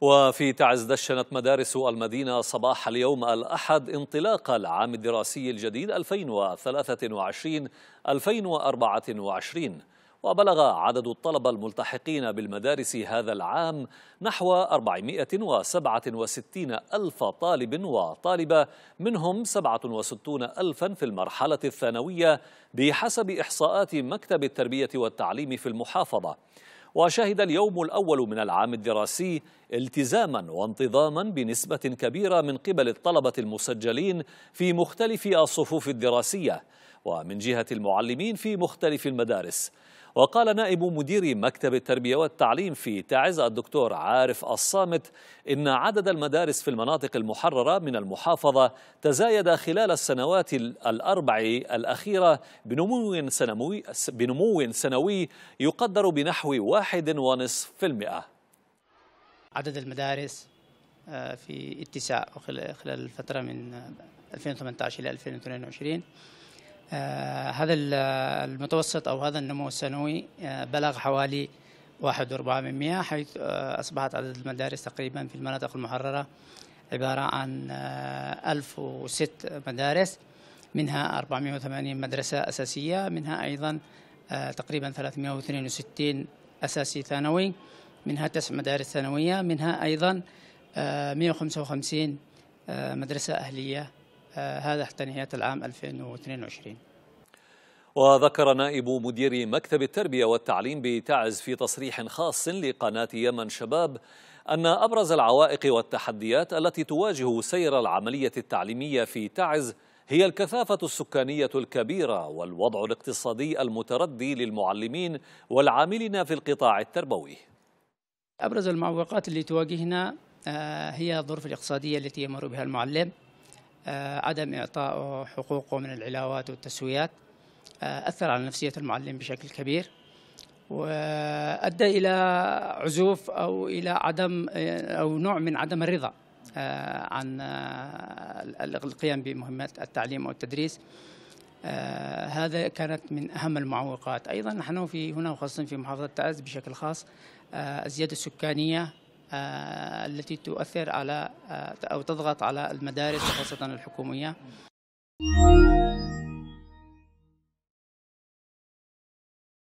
وفي تعز دشنت مدارس المدينة صباح اليوم الأحد انطلاق العام الدراسي الجديد 2023-2024 وبلغ عدد الطلبة الملتحقين بالمدارس هذا العام نحو 467 ألف طالب وطالبة منهم 67 ألفا في المرحلة الثانوية بحسب إحصاءات مكتب التربية والتعليم في المحافظة وشهد اليوم الأول من العام الدراسي التزاما وانتظاما بنسبة كبيرة من قبل الطلبة المسجلين في مختلف الصفوف الدراسية ومن جهة المعلمين في مختلف المدارس وقال نائب مدير مكتب التربية والتعليم في تعز الدكتور عارف الصامت إن عدد المدارس في المناطق المحررة من المحافظة تزايد خلال السنوات الأربع الأخيرة بنمو سنوي, بنمو سنوي يقدر بنحو واحد ونصف في المئة عدد المدارس آه، في اتساع خلال الفترة من 2018 آه، إلى 2022 آه، هذا المتوسط أو هذا النمو السنوي آه، بلغ حوالي 1.4% حيث آه، أصبحت عدد المدارس تقريبا في المناطق المحررة عبارة عن 1006 مدارس منها 480 مدرسة أساسية منها أيضا تقريبا 362 أساسي ثانوي منها تسع مدارس ثانوية منها أيضا 155 مدرسة أهلية آه، هذا حتى نهاية العام 2022 وذكر نائب مدير مكتب التربية والتعليم بتعز في تصريح خاص لقناة يمن شباب أن أبرز العوائق والتحديات التي تواجه سير العملية التعليمية في تعز هي الكثافة السكانية الكبيرة والوضع الاقتصادي المتردي للمعلمين والعاملين في القطاع التربوي أبرز المعوقات اللي تواجهنا آه، هي الظروف الاقتصادية التي يمر بها المعلم آه، عدم إعطائه حقوقه من العلاوات والتسويات آه، أثر على نفسية المعلم بشكل كبير وأدى إلى عزوف أو إلى عدم آه، أو نوع من عدم الرضا عن القيام بمهمة التعليم والتدريس هذا كانت من أهم المعوقات أيضا نحن في هنا وخاصة في محافظة تعز بشكل خاص الزيادة السكانية آه، التي تؤثر على آه، أو تضغط على المدارس خاصة الحكومية